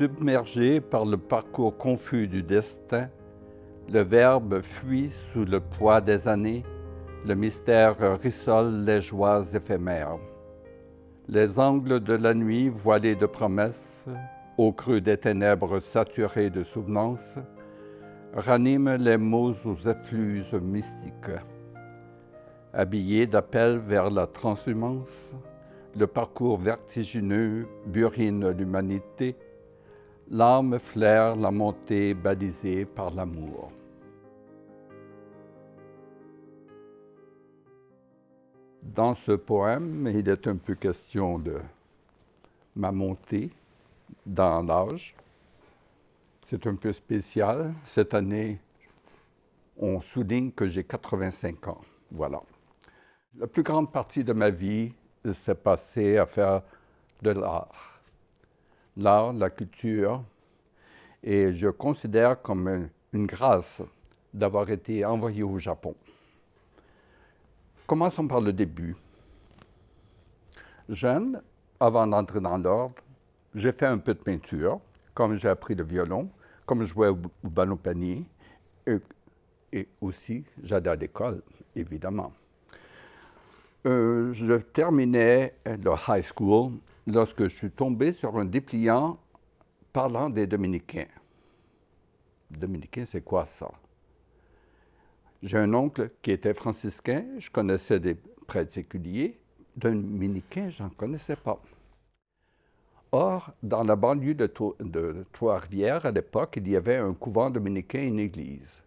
Submergé par le parcours confus du destin, le Verbe fuit sous le poids des années, le mystère rissole les joies éphémères. Les angles de la nuit voilés de promesses, au creux des ténèbres saturées de souvenances, raniment les mots aux effluves mystiques. Habillé d'appel vers la transhumance, le parcours vertigineux burine l'humanité L'âme flaire la montée balisée par l'amour. Dans ce poème, il est un peu question de ma montée dans l'âge. C'est un peu spécial. Cette année, on souligne que j'ai 85 ans. Voilà. La plus grande partie de ma vie s'est passée à faire de l'art l'art, la culture, et je considère comme une, grâce d'avoir été envoyé au Japon. Commençons par le début. Jeune, avant d'entrer dans l'ordre, j'ai fait un peu de peinture, comme j'ai appris le violon, comme je jouais au, ballon panier, et, aussi j'allais à l'école, évidemment. Euh, je terminais le high school lorsque je suis tombé sur un dépliant parlant des dominicains. Dominicains, c'est quoi ça? J'ai un oncle qui était franciscain, je connaissais des prêtres séculiers, dominicains, n'en connaissais pas. Or, dans la banlieue de, de Trois-Rivières, à l'époque, il y avait un couvent dominicain et une église.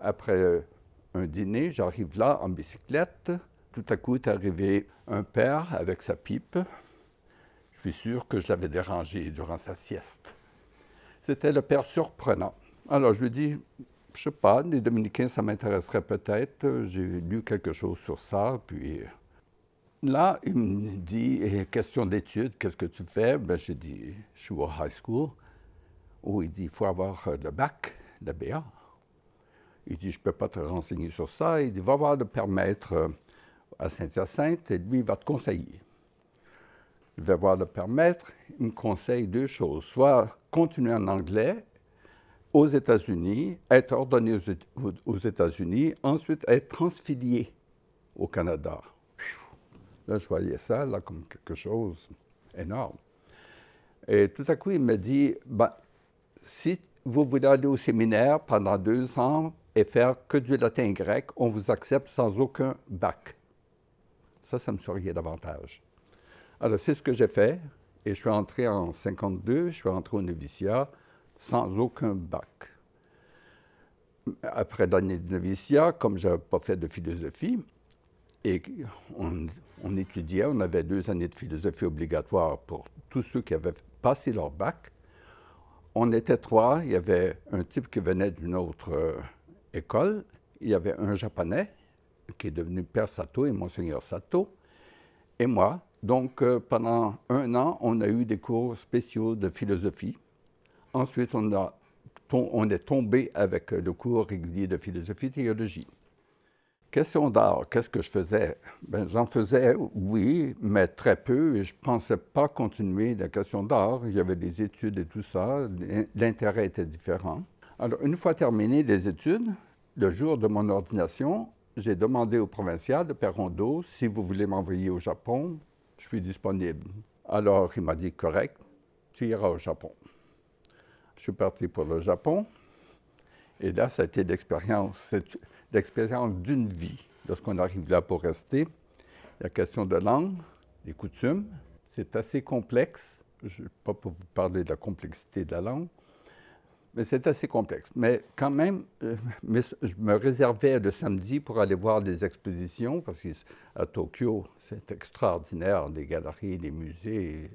Après un dîner, j'arrive là en bicyclette, tout à coup est arrivé un père avec sa pipe. Je suis sûr que je l'avais dérangé durant sa sieste. C'était le père surprenant. Alors je lui dis, je sais pas, les dominicains, ça m'intéresserait peut-être. J'ai lu quelque chose sur ça, puis là, il me dit, eh, question d'études, qu'est-ce que tu fais? Ben, j'ai dit, je suis au high school. Où il dit, il faut avoir euh, le bac, le BA. Il dit, je ne peux pas te renseigner sur ça. Il dit, va voir le permettre à Saint-Hyacinthe et lui va te conseiller. Il vais voir le permettre il me conseille deux choses, soit continuer en anglais aux États-Unis, être ordonné aux, États-Unis, ensuite être transfilié au Canada. Là, je voyais ça là, comme quelque chose énorme. Et tout à coup, il me dit, ben, si vous voulez aller au séminaire pendant deux ans et faire que du latin grec, on vous accepte sans aucun bac. Ça, me souriait davantage. Alors, c'est ce que j'ai fait. Et je suis entré en 52, je suis entré au noviciat sans aucun bac. Après l'année de noviciat, comme je n'avais pas fait de philosophie, et on, étudiait, on avait deux années de philosophie obligatoire pour tous ceux qui avaient passé leur bac. On était trois, il y avait un type qui venait d'une autre euh, école, il y avait un japonais qui est devenu Père Sato et Monseigneur Sato, et moi. Donc euh, pendant un an, on a eu des cours spéciaux de philosophie. Ensuite, on, a, on est tombé avec le cours régulier de philosophie et théologie. Question d'art, qu'est-ce que je faisais? Ben, j'en faisais, oui, mais très peu, et je ne pensais pas continuer la question d'art. Il y avait des études et tout ça, l'intérêt était différent. Alors, une fois terminé les études, le jour de mon ordination, j'ai demandé au provincial de Perrondo, si vous voulez m'envoyer au Japon, je suis disponible. Alors, il m'a dit, correct, tu iras au Japon. Je suis parti pour le Japon. Et là, ça a été l'expérience, d'une vie. Lorsqu'on arrive là pour rester, la question de langue, des coutumes, c'est assez complexe. Je ne vais pas vous parler de la complexité de la langue, mais c'est assez complexe. Mais quand même, euh, je me réservais le samedi pour aller voir des expositions, parce qu'à Tokyo, c'est extraordinaire, des galeries, les musées,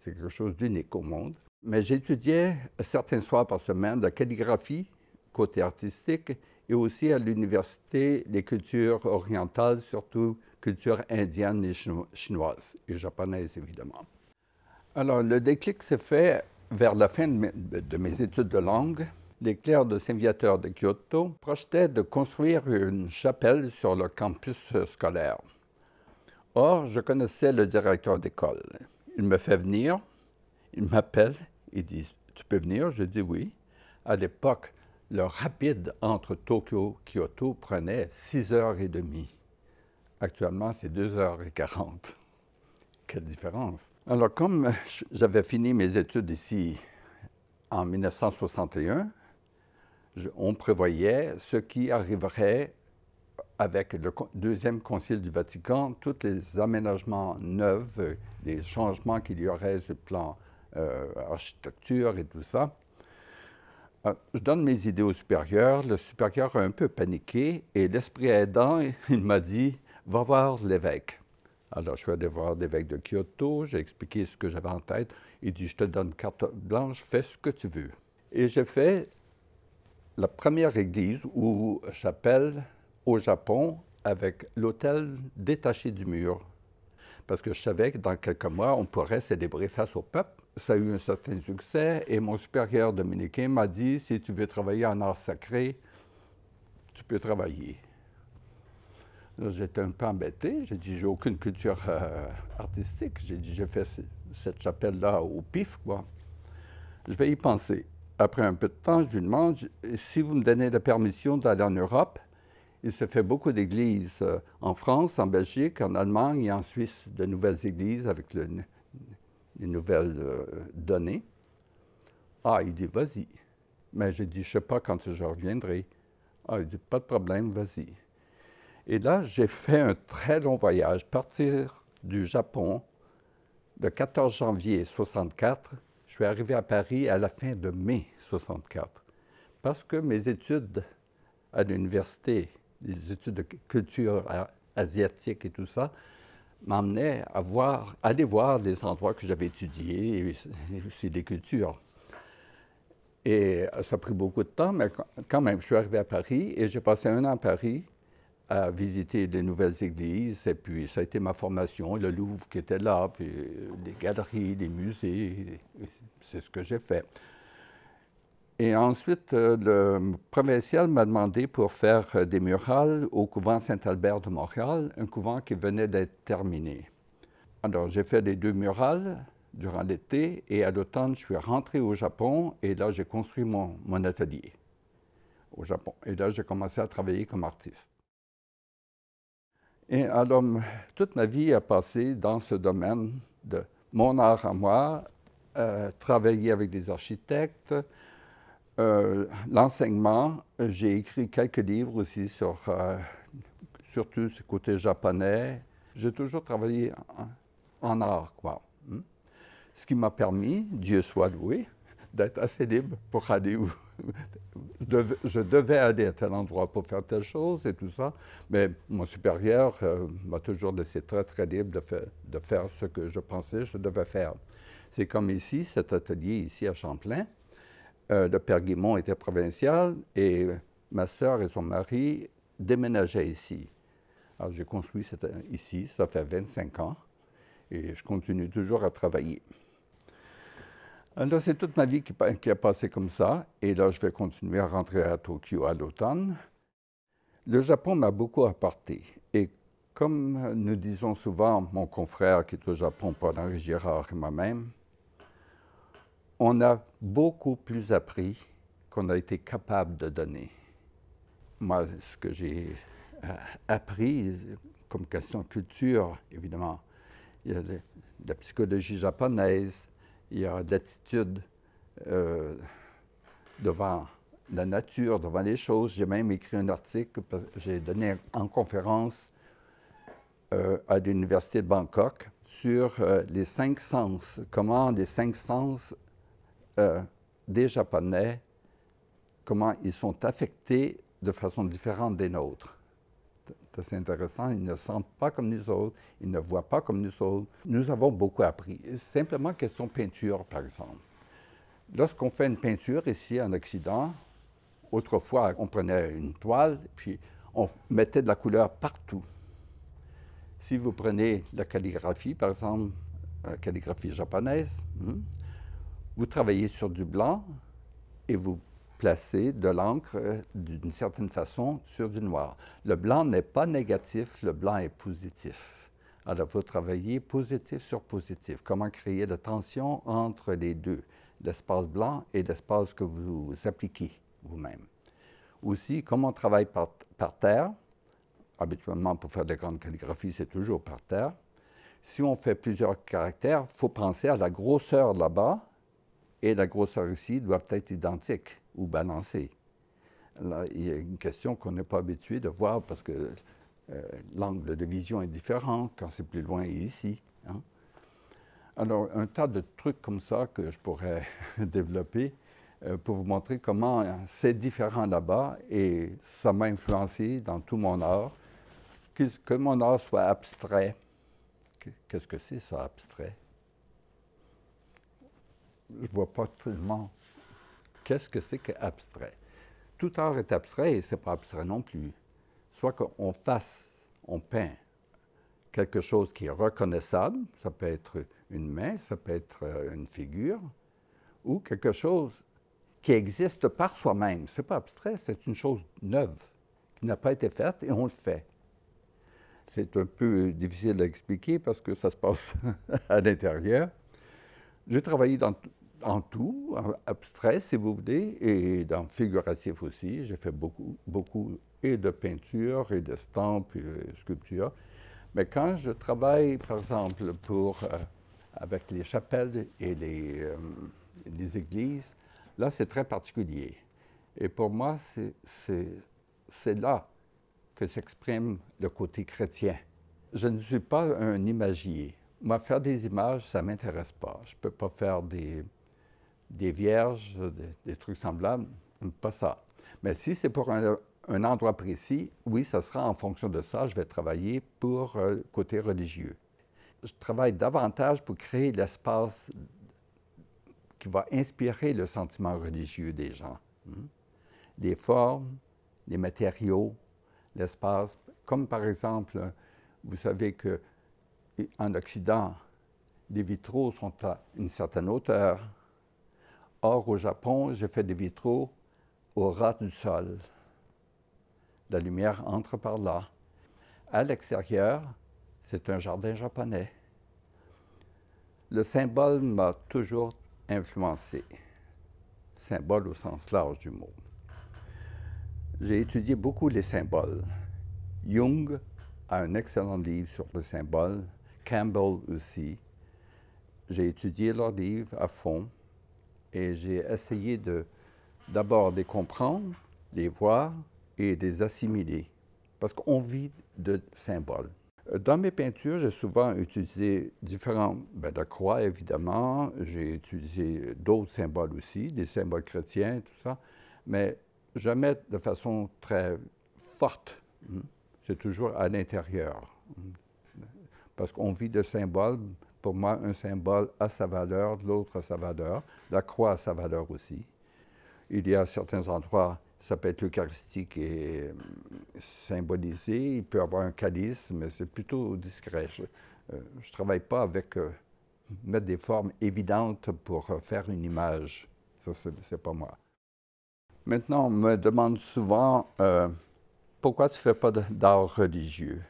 c'est quelque chose d'unique au monde. Mais j'étudiais certains soirs par semaine la calligraphie, côté artistique, et aussi à l'université les cultures orientales, surtout culture indienne et chinoise, et japonaise évidemment. Alors le déclic s'est fait vers la fin de mes études de langue, les clercs de Saint-Viateur de Kyoto projetaient de construire une chapelle sur le campus scolaire. Or, je connaissais le directeur d'école. Il me fait venir, il m'appelle, il dit Tu peux venir Je dis oui. À l'époque, le rapide entre Tokyo et Kyoto prenait 6 heures et demie. Actuellement, c'est 2 heures et 40. Quelle différence. Alors, comme j'avais fini mes études ici en 1961, on prévoyait ce qui arriverait avec le deuxième concile du Vatican, tous les aménagements neufs, les changements qu'il y aurait sur le plan euh, architecture et tout ça. Euh, je donne mes idées au supérieur. Le supérieur a un peu paniqué et l'esprit aidant, il m'a dit Va voir l'évêque. Alors, je suis allé voir l'évêque de Kyoto, j'ai expliqué ce que j'avais en tête. Il dit Je te donne carte blanche, fais ce que tu veux. Et j'ai fait la première église ou chapelle au Japon avec l'autel détaché du mur. Parce que je savais que dans quelques mois, on pourrait célébrer face au peuple. Ça a eu un certain succès et mon supérieur dominicain m'a dit Si tu veux travailler en art sacré, tu peux travailler. Euh, j'étais un peu embêté. J'ai dit, j'ai aucune culture euh, artistique. J'ai dit, j'ai fait cette chapelle-là au pif, quoi. Je vais y penser. Après un peu de temps, je lui demande, si vous me donnez la permission d'aller en Europe, il se fait beaucoup d'églises euh, en France, en Belgique, en Allemagne et en Suisse, de nouvelles églises avec les nouvelles données. Ah, il dit, vas-y. Mais j'ai dit, je ne sais pas quand je reviendrai. Ah, il dit, pas de problème, vas-y. Et là, j'ai fait un très long voyage, partir du Japon le 14 janvier 64. Je suis arrivé à Paris à la fin de mai 64 parce que mes études à l'université, les études de culture asiatique et tout ça, m'emmenaient à voir, aller voir des endroits que j'avais étudiés et aussi des cultures. Et ça a pris beaucoup de temps, mais quand même, je suis arrivé à Paris et j'ai passé un an à Paris à visiter des nouvelles églises. Et puis, ça a été ma formation, le Louvre qui était là, puis les galeries, les musées. C'est ce que j'ai fait. Et ensuite, euh, le provincial m'a demandé pour faire euh, des murales au couvent Saint-Albert de Montréal, un couvent qui venait d'être terminé. Alors, j'ai fait les deux murales durant l'été et à l'automne, je suis rentré au Japon et là, j'ai construit mon, mon atelier au Japon. Et là, j'ai commencé à travailler comme artiste. Et alors, toute ma vie a passé dans ce domaine de mon art à moi, euh, travailler avec des architectes, euh, l'enseignement. J'ai écrit quelques livres aussi sur euh, surtout ce côté japonais. J'ai toujours travaillé en, art, quoi. Hein. Ce qui m'a permis, Dieu soit loué, d'être assez libre pour aller où, je devais aller à tel endroit pour faire telle chose et tout ça, mais mon supérieur euh, m'a toujours laissé très, très libre de, faire ce que je pensais que je devais faire. C'est comme ici, cet atelier ici à Champlain. Euh, le père Guimont était provincial et ma sœur et son mari déménageaient ici. Alors j'ai construit ici, ça fait 25 ans, et je continue toujours à travailler. Alors, c'est toute ma vie qui, a passé comme ça. Et là, je vais continuer à rentrer à Tokyo à l'automne. Le Japon m'a beaucoup apporté. Et comme nous disons souvent, mon confrère qui est au Japon, Paul-Henri Girard et moi-même, on a beaucoup plus appris qu'on a été capable de donner. Moi, ce que j'ai euh, appris comme question de culture, évidemment, il y a la psychologie japonaise, il y a de l'attitude euh, devant la nature, devant les choses. J'ai même écrit un article, j'ai donné en conférence euh, à l'Université de Bangkok sur euh, les cinq sens, comment les cinq sens des Japonais, comment ils sont affectés de façon différente des nôtres c'est intéressant, ils ne sentent pas comme nous autres, ils ne voient pas comme nous autres. Nous avons beaucoup appris. Simplement question peinture, par exemple. Lorsqu'on fait une peinture ici en Occident, autrefois, on prenait une toile, puis on mettait de la couleur partout. Si vous prenez la calligraphie, par exemple, la euh, calligraphie japonaise, hmm, vous travaillez sur du blanc et vous placer de l'encre euh, d'une certaine façon sur du noir. Le blanc n'est pas négatif, le blanc est positif. Alors, vous travaillez positif sur positif. Comment créer la tension entre les deux, l'espace blanc et l'espace que vous appliquez vous-même. Aussi, comment on travaille par, par terre, habituellement pour faire de grandes calligraphies, c'est toujours par terre. Si on fait plusieurs caractères, il faut penser à la grosseur là-bas et la grosseur ici doivent être identiques ou balancé. Là, il y a une question qu'on n'est pas habitué de voir parce que euh, l'angle de vision est différent quand c'est plus loin et ici. Hein. Alors, un tas de trucs comme ça que je pourrais développer euh, pour vous montrer comment c'est différent là-bas et ça m'a influencé dans tout mon art, que, que mon art soit abstrait. Qu'est-ce que c'est ça, abstrait? Je vois pas tout monde qu'est-ce que c'est qu'abstrait? Tout art est abstrait et ce n'est pas abstrait non plus. Soit qu'on fasse, on peint quelque chose qui est reconnaissable, ça peut être une main, ça peut être euh, une figure, ou quelque chose qui existe par soi-même. Ce n'est pas abstrait, c'est une chose neuve qui n'a pas été faite et on le fait. C'est un peu difficile à expliquer parce que ça se passe à l'intérieur. J'ai travaillé dans en tout, abstrait si vous voulez, et dans figuratif aussi. J'ai fait beaucoup, beaucoup et de peinture et de stampes et de sculpture. Mais quand je travaille, par exemple, pour, euh, avec les chapelles et les, euh, les églises, là, c'est très particulier. Et pour moi, c'est là que s'exprime le côté chrétien. Je ne suis pas un imagier. Moi, faire des images, ça ne m'intéresse pas. Je ne peux pas faire des, des vierges, des, trucs semblables, pas ça. Mais si c'est pour un, endroit précis, oui, ça sera en fonction de ça, je vais travailler pour le euh, côté religieux. Je travaille davantage pour créer l'espace qui va inspirer le sentiment religieux des gens. Hein. Les formes, les matériaux, l'espace, comme par exemple, vous savez que en Occident, les vitraux sont à une certaine hauteur, Or, au Japon, j'ai fait des vitraux au ras du sol. La lumière entre par là. À l'extérieur, c'est un jardin japonais. Le symbole m'a toujours influencé. Symbole au sens large du mot. J'ai étudié beaucoup les symboles. Jung a un excellent livre sur le symbole, Campbell aussi. J'ai étudié leurs livres à fond et j'ai essayé de d'abord les comprendre, les voir et les assimiler, parce qu'on vit de symboles. Dans mes peintures, j'ai souvent utilisé différents, ben, la croix évidemment, j'ai utilisé d'autres symboles aussi, des symboles chrétiens, tout ça, mais jamais de façon très forte. Hmm. C'est toujours à l'intérieur, hmm. parce qu'on vit de symboles pour moi, un symbole a sa valeur, l'autre a sa valeur, la croix a sa valeur aussi. Il y a certains endroits, ça peut être l'Eucharistie et euh, symbolisé. il peut y avoir un calice, mais c'est plutôt discret. Je ne euh, travaille pas avec euh, mettre des formes évidentes pour faire une image. Ça, c'est pas moi. Maintenant, on me demande souvent pourquoi tu ne fais pas d'art religieux.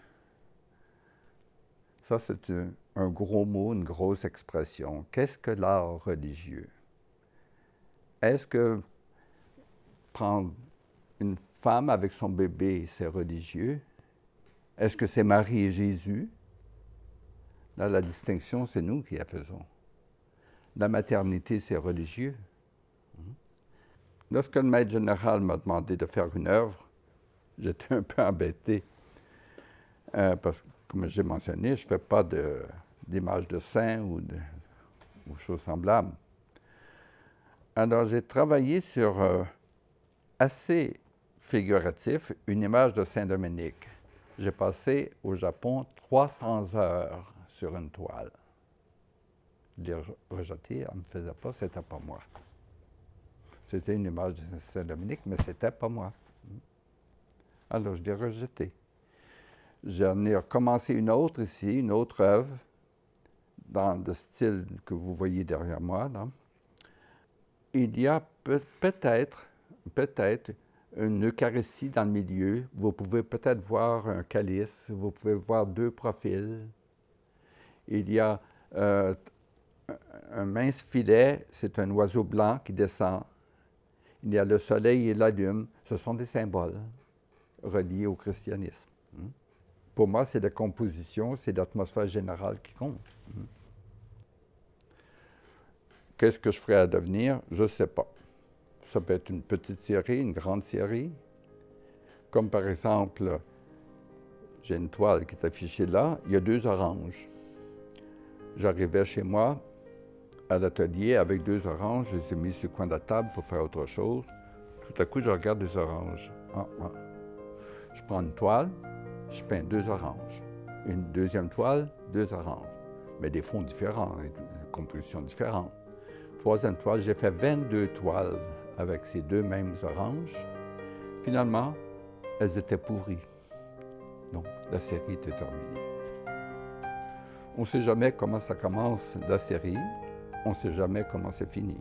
Ça, c'est une un gros mot, une grosse expression. Qu'est-ce que l'art religieux? Est-ce que prendre une femme avec son bébé, c'est religieux? Est-ce que c'est Marie et Jésus? Là, la distinction, c'est nous qui la faisons. La maternité, c'est religieux. Lorsque le maître général m'a demandé de faire une œuvre, j'étais un peu embêté. Euh, parce que, comme j'ai mentionné, je ne fais pas de d'images de saints ou de choses semblables. Alors j'ai travaillé sur euh, assez figuratif une image de Saint-Dominique. J'ai passé au Japon 300 heures sur une toile. Les rejeté, on ne me faisait pas, c'était pas moi. C'était une image de Saint-Dominique, mais c'était pas moi. Alors je l'ai rejetée. J'en ai recommencé une autre ici, une autre œuvre, dans le style que vous voyez derrière moi, il y a peut-être peut-être une Eucharistie dans le milieu. Vous pouvez peut-être voir un calice, vous pouvez voir deux profils. Il y a euh, un mince filet, c'est un oiseau blanc qui descend. Il y a le soleil et la lune. Ce sont des symboles reliés au christianisme. Pour moi, c'est la composition, c'est l'atmosphère générale qui compte. Qu'est-ce que je ferais à devenir? Je ne sais pas. Ça peut être une petite série, une grande série. Comme par exemple, j'ai une toile qui est affichée là, il y a deux oranges. J'arrivais chez moi à l'atelier avec deux oranges, je les ai mis sur le coin de la table pour faire autre chose. Tout à coup, je regarde les oranges. Ah, ah. Je prends une toile, je peins deux oranges. Une deuxième toile, deux oranges. Mais des fonds différents, hein, des compositions différentes. Troisième toile. J'ai fait 22 toiles avec ces deux mêmes oranges. Finalement, elles étaient pourries. Donc, la série était terminée. On ne sait jamais comment ça commence la série, on ne sait jamais comment c'est fini.